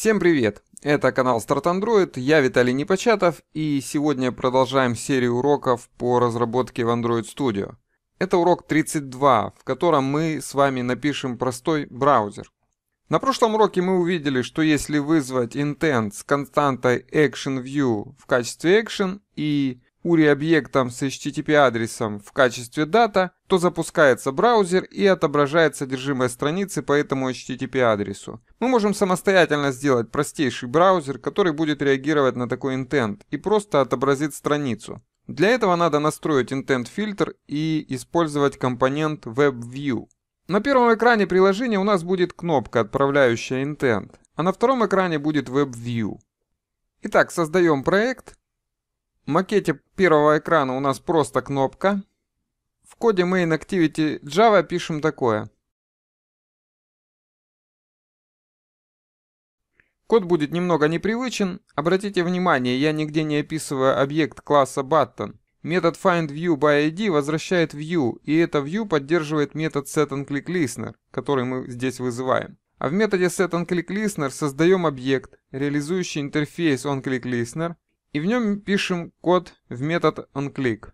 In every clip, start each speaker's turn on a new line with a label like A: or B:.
A: Всем привет! Это канал Start Android, я Виталий Непочатов и сегодня продолжаем серию уроков по разработке в Android Studio. Это урок 32, в котором мы с вами напишем простой браузер. На прошлом уроке мы увидели, что если вызвать intent с константой actionView в качестве action и URI-объектом с HTTP-адресом в качестве дата, то запускается браузер и отображает содержимое страницы по этому HTTP-адресу. Мы можем самостоятельно сделать простейший браузер, который будет реагировать на такой интент и просто отобразит страницу. Для этого надо настроить intent фильтр и использовать компонент WebView. На первом экране приложения у нас будет кнопка, отправляющая intent, а на втором экране будет WebView. Итак, создаем проект макете первого экрана у нас просто кнопка. В коде main activity Java пишем такое. Код будет немного непривычен. Обратите внимание, я нигде не описываю объект класса button. Метод findViewById возвращает view, и это view поддерживает метод setOnClickListener, который мы здесь вызываем. А в методе setOnClickListener создаем объект, реализующий интерфейс onClickListener, и в нем пишем код в метод onClick.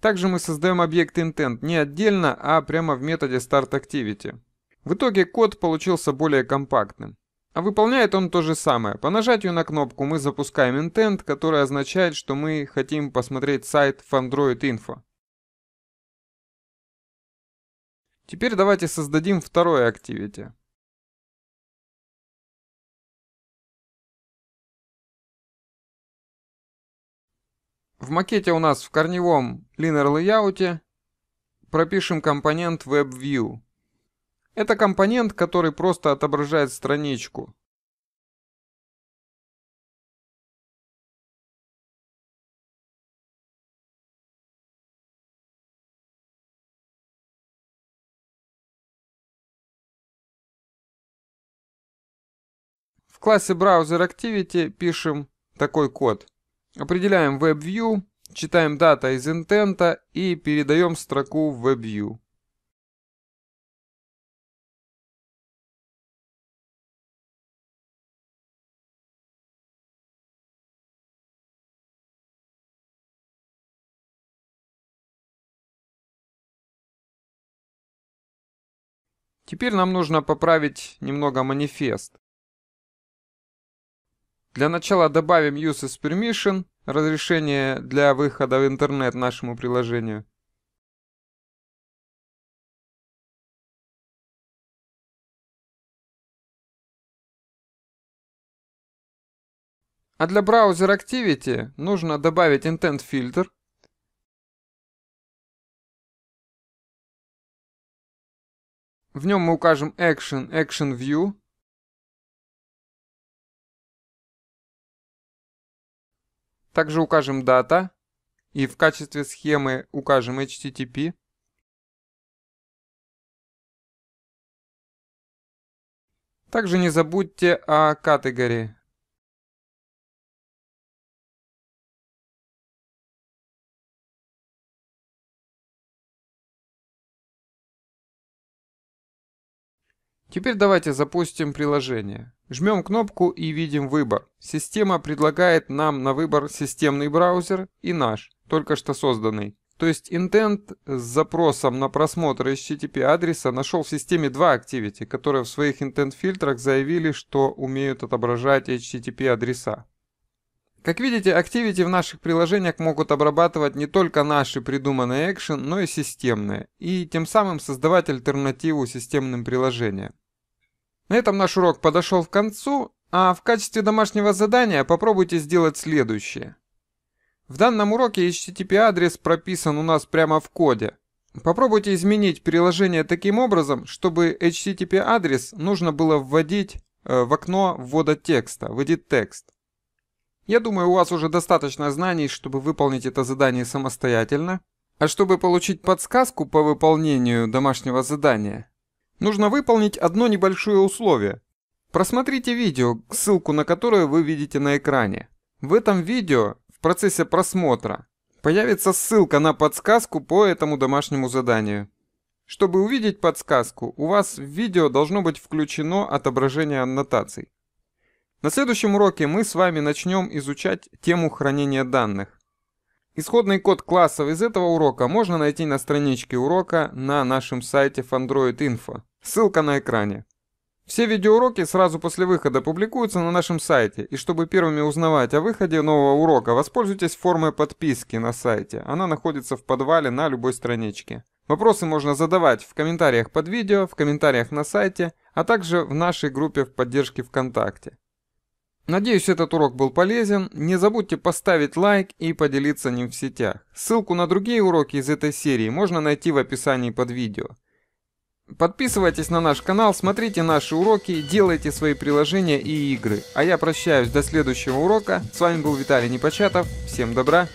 A: Также мы создаем объект intent не отдельно, а прямо в методе startActivity. В итоге код получился более компактным. А выполняет он то же самое. По нажатию на кнопку мы запускаем intent, который означает, что мы хотим посмотреть сайт Fandroid Info.
B: Теперь давайте создадим второе Activity.
A: В макете у нас в корневом Linear Layout пропишем компонент WebView. Это компонент, который просто отображает страничку. В классе Browser Activity пишем такой код – Определяем WebView, читаем дата из интента и передаем строку в WebView. Теперь нам нужно поправить немного манифест. Для начала добавим Uses Permission, разрешение для выхода в интернет нашему приложению.
B: А для браузер Activity нужно добавить Intent Filter. В нем мы укажем Action, Action View Также укажем дата и в качестве схемы укажем HTTP. Также не забудьте о категории.
A: Теперь давайте запустим приложение. Жмем кнопку и видим выбор. Система предлагает нам на выбор системный браузер и наш, только что созданный. То есть Intent с запросом на просмотр HTTP адреса нашел в системе два Activity, которые в своих Intent фильтрах заявили, что умеют отображать HTTP адреса. Как видите, Activity в наших приложениях могут обрабатывать не только наши придуманные Action, но и системные, и тем самым создавать альтернативу системным приложениям. На этом наш урок подошел к концу, а в качестве домашнего задания попробуйте сделать следующее. В данном уроке HTTP адрес прописан у нас прямо в коде. Попробуйте изменить приложение таким образом, чтобы HTTP адрес нужно было вводить э, в окно ввода текста, в edit текст. Я думаю, у вас уже достаточно знаний, чтобы выполнить это задание самостоятельно. А чтобы получить подсказку по выполнению домашнего задания, нужно выполнить одно небольшое условие. Просмотрите видео, ссылку на которое вы видите на экране. В этом видео в процессе просмотра появится ссылка на подсказку по этому домашнему заданию. Чтобы увидеть подсказку, у вас в видео должно быть включено отображение аннотаций. На следующем уроке мы с вами начнем изучать тему хранения данных. Исходный код классов из этого урока можно найти на страничке урока на нашем сайте Fandroid Info. Ссылка на экране. Все видеоуроки сразу после выхода публикуются на нашем сайте, и чтобы первыми узнавать о выходе нового урока, воспользуйтесь формой подписки на сайте, она находится в подвале на любой страничке. Вопросы можно задавать в комментариях под видео, в комментариях на сайте, а также в нашей группе в поддержке ВКонтакте. Надеюсь, этот урок был полезен. Не забудьте поставить лайк и поделиться ним в сетях. Ссылку на другие уроки из этой серии можно найти в описании под видео. Подписывайтесь на наш канал, смотрите наши уроки, делайте свои приложения и игры. А я прощаюсь до следующего урока. С вами был Виталий Непочатов. Всем добра!